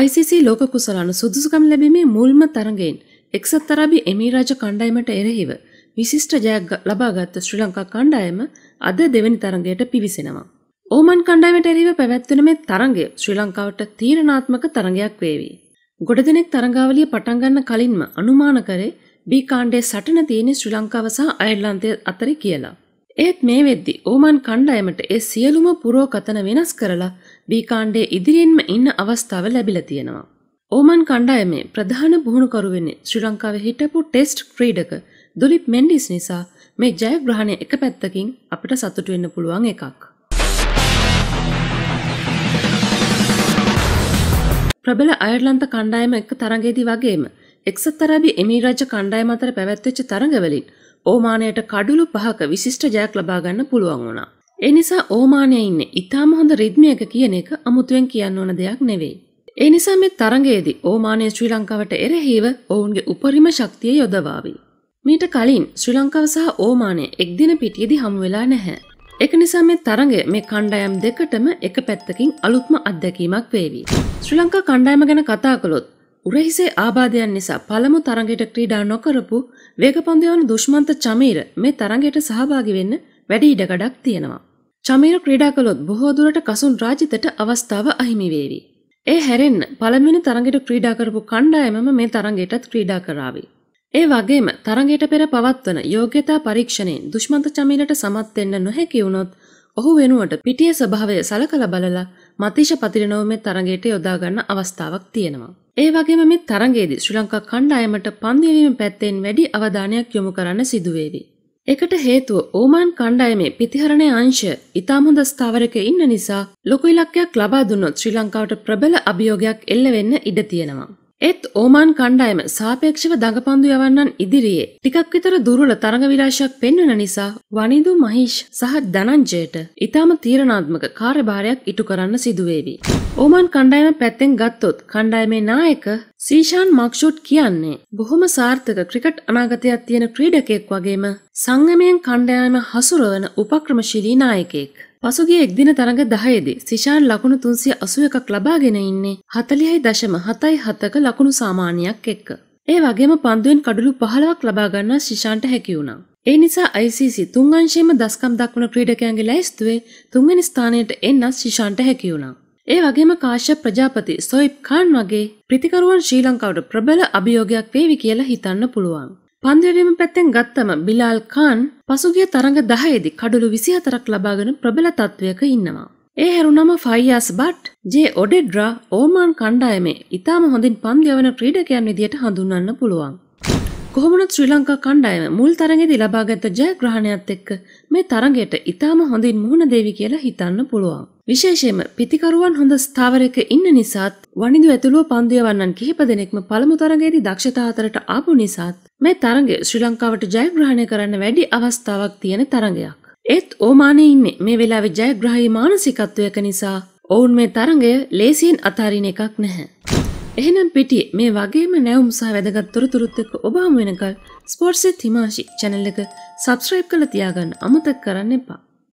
ICC ලෝක කුසලාන සුදුසුකම් ලැබීමේ මුල්ම තරගයෙන් එක්සත් අරාබි එමීරාජ කණ්ඩායමට එරෙහිව විශිෂ්ට ජයක් ලබාගත් ශ්‍රී ලංකා කණ්ඩායම අද දෙවැනි තරගයට පිවිසෙනවා. ඕමන් කණ්ඩායමට එරෙහිව පැවැත්වෙන මේ තරගය ශ්‍රී ලංකාවට තීරණාත්මක තරගයක් වේවි. ගොඩ දෙනෙක් තරගාවලිය පටන් ගන්න කලින්ම අනුමාන කරේ බී කාණ්ඩයේ සටන තියෙන ශ්‍රී ලංකාව සහ අයර්ලන්තය අතරේ කියලා. ඒත් මේ වෙද්දි ඕමන් කණ්ඩායමට ඒ සියලුම පුරෝකතන වෙනස් කරලා බීකාණ්ඩේ ඉදිරියෙන්ම ඉන්න අවස්ථාව ලැබිලා තියෙනවා. ඕමන් කණ්ඩායමේ ප්‍රධාන පුහුණුකරු වෙන්නේ ශ්‍රී ලංකාවේ හිටපු ටෙස්ට් ක්‍රීඩක දුලිප් මෙන්ඩිස් නිසා මේ ජයග්‍රහණය එක පැත්තකින් අපිට සතුටු වෙන්න පුළුවන් එකක්. ප්‍රබල අයර්ලන්ත කණ්ඩායම එක්ක තරඟේදී වගේම එක්සත් අරාබි එමීරාජ්‍ය කණ්ඩායම අතර පැවැත්වෙච්ච තරඟවලින් ඕමානයට කඩුළු පහක විශිෂ්ට ජයක් ලබාගන්න පුළුවන් වුණා. එනිසා ඕමානය ඉන්න ඉතාම හොඳ රිද්මියක කියන එක අමුතුවෙන් කියන්න ඕන දෙයක් නෙවෙයි. ඒ නිසා මේ තරගයේදී ඕමානය ශ්‍රී ලංකාවට එරෙහිව ඔවුන්ගේ උපරිම ශක්තිය යොදවාවි. මීට කලින් ශ්‍රී ලංකාව සහ ඕමානය එක් දින පිටියේදී හමු වෙලා නැහැ. එක නිසා මේ තරගය මේ කණ්ඩායම් දෙකටම එක පැත්තකින් අලුත්ම අත්දැකීමක් වේවි. ශ්‍රී ලංකා කණ්ඩායම ගැන කතා කළොත් උරහිසේ ආබාධයන් නිසා පළමු තරඟයට ක්‍රීඩා නොකරපු වේග පන්දු දුෂ්මන්ත චමීර මේ තරඟයට සහභාගී වෙන්න වැඩි ඉඩකඩක් තියෙනවා. චමීර ක්‍රීඩා කළොත් බොහෝ දුරට කසුන් රාජිතට අවස්ථාව අහිමි වේවි. ඒ හැරෙන්න පළමුවෙනි තරඟයට ක්‍රීඩා කරපු කණ්ඩායමම මේ තරඟයටත් ක්‍රීඩා කරાવી. ඒ වගේම තරඟයට පෙර පවත්වන යෝග්‍යතා පරීක්ෂණයෙන් දුෂ්මන්ත චමීරට සමත් වෙන්න නොහැකි වුණොත් ඔහු වෙනුවට පිටිය ස්වභාවය සලකල බලලා මතිෂ පතිරනව මේ තරගයට යොදාගන්න අවස්ථාවක් තියෙනවා. ඒ වගේම මේ තරගයේදී ශ්‍රී ලංකා කණ්ඩායමට පන්දිවීම පැත්තෙන් වැඩි අවධානයක් යොමු කරන්න සිදුවේවි. එකට හේතුව ඕමාන් කණ්ඩායමේ පිතිහරණය අංශය ඉතාම හොඳ ස්ථාවරක ඉන්න නිසා ලොකු ඉලක්කයක් ලබා දුන්නොත් ශ්‍රී ලංකාවට ප්‍රබල අභියෝගයක් එල්ල වෙන්න ඉඩ තියෙනවා. එත් ඕමාන් කණ්ඩායම සාපේක්ෂව දඟපන්දු යවන්නන් ඉදිරියේ ටිකක් විතර දුර්වල තරඟ විලාශයක් පෙන්වන නිසා වනිදු මහීෂ් සහ ධනංජයට ඊටම තීරණාත්මක කාර්යභාරයක් ඉටු කරන්න සිදුවේවි. ඕමාන් කණ්ඩායම පැත්තෙන් ගත්තොත් කණ්ඩායමේ නායක සීෂාන් මක්ෂුට් කියන්නේ බොහොම සාර්ථක ක්‍රිකට් අනාගතයක් තියෙන ක්‍රීඩකයෙක් වගේම සංගමයෙන් කණ්ඩායම හසුරවන උපක්‍රමශීලී නායකයෙක්. පසුගේ එක්දින තරඟ දහයේදී සිෂාන් ලකුණු තුන්සිය අසුව එකක් ලබාගෙන ඉන්නේ හතලියයි දශම හතයි හතක ලකුණු සාමානයක් එක්ක. ඒ වගේම පන්දුවෙන් කඩුළු පහලවක් ලබාගන්නා ශිෂාන්ට හැකිවුණා. ඒ නිසා ICC තුන් අංශයේම දස්කම් දක්වන ක්‍රීඩකයන්ගේ ලැයිස්තුවේ තුන්වෙනි ස්ථානයට එන්නත් ශිෂාන්ට හැකිවුණා. ඒ වගේම කාශ්‍යප ප්‍රජාපති සොයිබ් ඛාන් වගේ ප්‍රතිකරුවන් ශ්‍රී ලංකාවට ප්‍රබල අභියෝගයක් වේවි කියලා හිතන්න පුළුවන්. පන්දරීම පැත්තෙන් ගත්තම බිලාල් කාන් පසුගිය තරඟ දහයේදි කඩළු විසිහතරක් ලබාගෙන ප්‍රබල තත්ත්වයක ඉන්නවා. ඒ හැරුණම ෆයියාස් බට් ජේ ඔඩෙඩ්රා ඕමාන් කණ්ඩායමේ ඉතාම හොඳින් පන්දියවන ක්‍රීඩකයන් විදියට හඳුන්වන්න පුළුවන්. කොහොමනත් ශ්‍රී ලංකා කණ්ඩායම මුල් තරගෙදි ලබාගත් ජයග්‍රහණයත් එක්ක මේ තරගයට ඉතාම හොඳින් මුහුණ දෙවි කියලා හිතන්න පුළුවන්. විශේෂයෙන්ම පිතිකරුවන් හොඳ ස්ථාවරයක ඉන්න නිසාත් වනිදු ඇතුළුව පන්දු යවන්නන් කිහිප දෙනෙක්ම පළමු තරගයේදී දක්ෂතා අතරට ආපු නිසාත් මේ තරගය ශ්‍රී ලංකාවට ජයග්‍රහණය කරන්න වැඩි අවස්ථාවක් තියෙන තරගයක්. ඒත් ඕමානේ ඉන්නේ මේ වෙලාවේ ජයග්‍රාහී මානසිකත්වයක නිසා ඔවුන් මේ තරගය ලේසියෙන් අතාරින එකක් නැහැ. එහෙනම් පිටියේ මේ වගේම නැවුම් සහ වැදගත් තොරතුරුත් එක්ක ඔබ හමු වෙනකල් ස්පෝර්ට්ස් විත් හිමාෂි channel එක subscribe කරලා තියාගන්න අමතක කරන්න එපා.